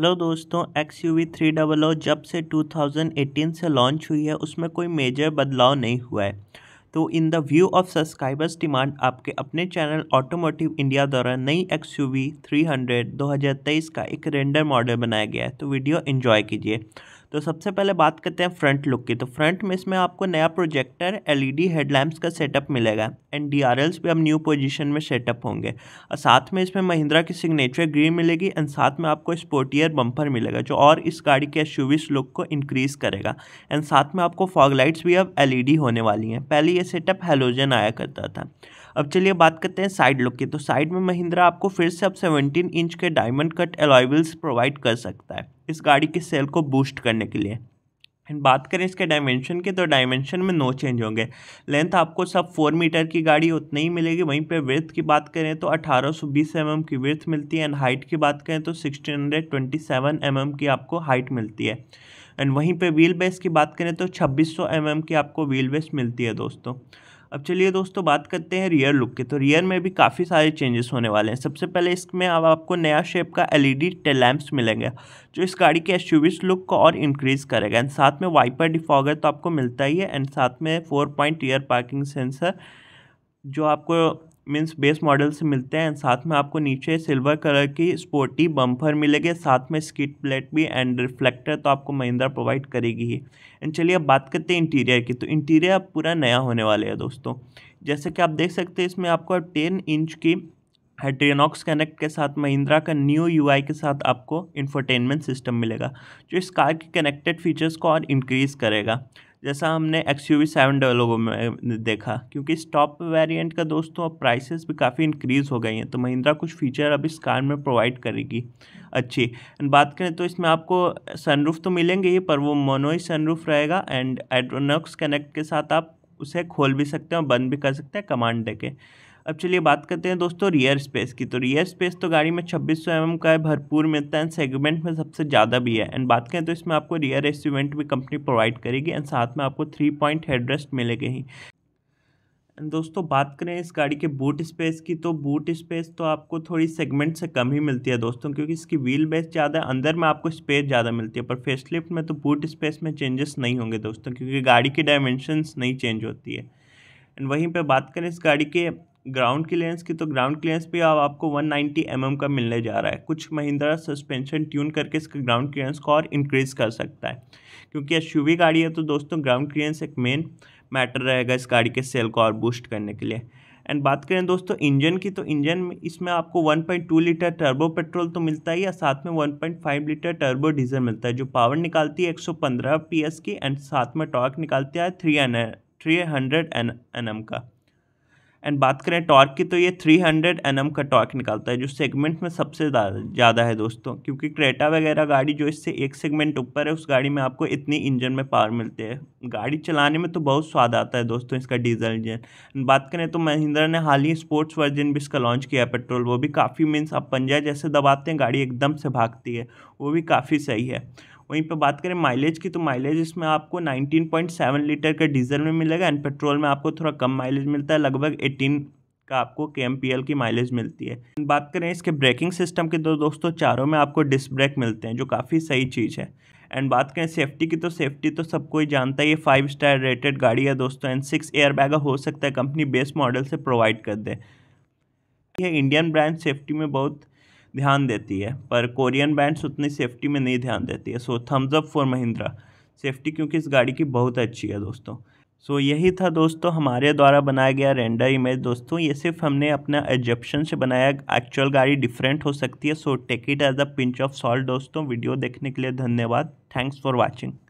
hello दोस्तों X U V three double O जब से 2018 से लॉन्च हुई है उसमें कोई मेजर बदलाव नहीं हुआ है तो in the view of subscribers demand आपके अपने चैनल ऑटोमोटिव इंडिया द्वारा नई X U V three hundred दो हज़ार तेईस का एक रेंडर मॉडल बनाया गया है तो वीडियो इन्जॉय कीजिए तो सबसे पहले बात करते हैं फ्रंट लुक की तो फ्रंट में इसमें आपको नया प्रोजेक्टर एलईडी हेडलैम्प्स का सेटअप मिलेगा एंड डी भी अब न्यू पोजीशन में सेटअप होंगे और साथ में इसमें महिंद्रा की सिग्नेचर ग्रीन मिलेगी एंड साथ में आपको स्पोर्टियर बम्पर मिलेगा जो और इस गाड़ी के एस लुक को इंक्रीज़ करेगा एंड साथ में आपको फॉग लाइट्स भी अब एल होने वाली हैं पहले ये सेटअप हेलोजन आया करता था अब चलिए बात करते हैं साइड लुक की तो साइड में महिंद्रा आपको फिर से अब 17 इंच के डायमंड कट एलॉयल्स प्रोवाइड कर सकता है इस गाड़ी की सेल को बूस्ट करने के लिए एंड बात करें इसके डायमेंशन के तो डायमेंशन में नो चेंज होंगे लेंथ आपको सब फोर मीटर की गाड़ी उतनी ही मिलेगी वहीं पे विर्थ की बात करें तो 1820 सौ mm की विर्थ मिलती है एंड हाइट की बात करें तो 1627 mm की आपको हाइट मिलती है एंड वहीं पे व्हील बेस की बात करें तो 2600 सौ mm की आपको व्हील बेस मिलती है दोस्तों अब चलिए दोस्तों बात करते हैं रियर लुक की तो रियर में भी काफ़ी सारे चेंजेस होने वाले हैं सबसे पहले इसमें अब आपको नया शेप का एलईडी ई लैम्प्स मिलेंगे जो इस गाड़ी के एस लुक को और इंक्रीज़ करेगा एंड साथ में वाइपर डिफॉगर तो आपको मिलता ही है एंड साथ में four point rear parking sensor जो आपको मीन्स बेस मॉडल से मिलते हैं साथ में आपको नीचे सिल्वर कलर की स्पोर्टी बम्पर मिलेगी साथ में स्किट प्लेट भी एंड रिफ्लेक्टर तो आपको महिंद्रा प्रोवाइड करेगी ही एंड चलिए अब बात करते हैं इंटीरियर की तो इंटीरियर अब पूरा नया होने वाले है दोस्तों जैसे कि आप देख सकते हैं इसमें आपको टेन इंच की हेट्रेनॉक्स कनेक्ट के साथ महिंद्रा का न्यू यूआई के साथ आपको इंफोटेनमेंट सिस्टम मिलेगा जो इस कार के कनेक्टेड फीचर्स को और इंक्रीज़ करेगा जैसा हमने एक्स यू वी सेवन डलोगो में देखा क्योंकि इस टॉप वेरिएंट का दोस्तों तो अब प्राइसेस भी काफ़ी इंक्रीज हो गई हैं तो महिंद्रा कुछ फीचर अब इस कार में प्रोवाइड करेगी अच्छी एंड बात करें तो इसमें आपको सनरूफ तो मिलेंगे ही पर वो मोनोई सनरूफ रहेगा एंड एड्रोनक्स कनेक्ट के साथ आप उसे खोल भी सकते हैं और बंद भी कर सकते हैं कमांड दे के अब चलिए बात करते हैं दोस्तों रियर स्पेस की तो रियर स्पेस तो गाड़ी में छब्बीस सौ mm का है भरपूर मिलता है एंड सेगमेंट में सबसे ज़्यादा भी है एंड बात करें तो इसमें आपको रियर एसिवेंट भी कंपनी प्रोवाइड करेगी एंड साथ में आपको थ्री पॉइंट हेडरेस्ट मिलेगे ही दोस्तों बात करें इस गाड़ी के बूट स्पेस की तो बूट स्पेस तो आपको थोड़ी सेगमेंट से कम ही मिलती है दोस्तों क्योंकि इसकी व्हील बेस ज़्यादा है अंदर में आपको स्पेस ज़्यादा मिलती है पर फेसलिफ्ट में तो बूट स्पेस में चेंजेस नहीं होंगे दोस्तों क्योंकि गाड़ी की डायमेंशंस नहीं चेंज होती है एंड वहीं पर बात करें इस गाड़ी के ग्राउंड क्लियरेंस की तो ग्राउंड क्लियरेंस भी अब आपको 190 नाइन्टी mm का मिलने जा रहा है कुछ महिंद्रा सस्पेंशन ट्यून करके इसका ग्राउंड क्लियरेंस को और इंक्रीज़ कर सकता है क्योंकि एसयूवी गाड़ी है तो दोस्तों ग्राउंड क्लियरेंस एक मेन मैटर रहेगा इस गाड़ी के सेल को और बूस्ट करने के लिए एंड बात करें दोस्तों इंजन की तो इंजन में इसमें आपको 1.2 लीटर टर्बो पेट्रोल तो मिलता ही या साथ में 1.5 लीटर टर्बो डीजल मिलता है जो पावर निकालती है 115 पीएस की एंड साथ में टॉर्क निकालती है three N three hundred N N M का एंड बात करें टॉर्क की तो ये 300 हंड्रेड एम का टॉर्क निकालता है जो सेगमेंट में सबसे ज़्यादा है दोस्तों क्योंकि क्रेटा वगैरह गाड़ी जो इससे एक सेगमेंट ऊपर है उस गाड़ी में आपको इतनी इंजन में पावर मिलती है गाड़ी चलाने में तो बहुत स्वाद आता है दोस्तों इसका डीजल इंजन बात करें तो महिंद्रा ने हाल ही स्पोर्ट्स वर्जन भी इसका लॉन्च किया है पेट्रोल वो भी काफ़ी मीन्स आप पंजा जैसे दबाते हैं गाड़ी एकदम से भागती है वो भी काफ़ी सही है वहीं पर बात करें माइलेज की तो माइलेज इसमें आपको 19.7 लीटर का डीजल में मिलेगा एंड पेट्रोल में आपको थोड़ा कम माइलेज मिलता है लगभग 18 का आपको के की माइलेज मिलती है बात करें इसके ब्रेकिंग सिस्टम के तो दोस्तों चारों में आपको डिस्क ब्रेक मिलते हैं जो काफ़ी सही चीज़ है एंड बात करें सेफ्टी की तो सेफ्टी तो सब कोई जानता है ये फाइव स्टार रेटेड गाड़ी है दोस्तों एंड सिक्स एयर बैग हो सकता है कंपनी बेस मॉडल से प्रोवाइड कर दे ये इंडियन ब्रांड सेफ्टी में बहुत ध्यान देती है पर कोरियन बैंड्स उतनी सेफ्टी में नहीं ध्यान देती है so thumbs up for Mahindra safety क्योंकि इस गाड़ी की बहुत अच्छी है दोस्तों सो so, यही था दोस्तों हमारे द्वारा बनाया गया रेंडर इमेज दोस्तों ये सिर्फ हमने अपना एजप्शन से बनाया एक्चुअल गाड़ी डिफरेंट हो सकती है so take it as a pinch of salt दोस्तों वीडियो देखने के लिए धन्यवाद थैंक्स फॉर वॉचिंग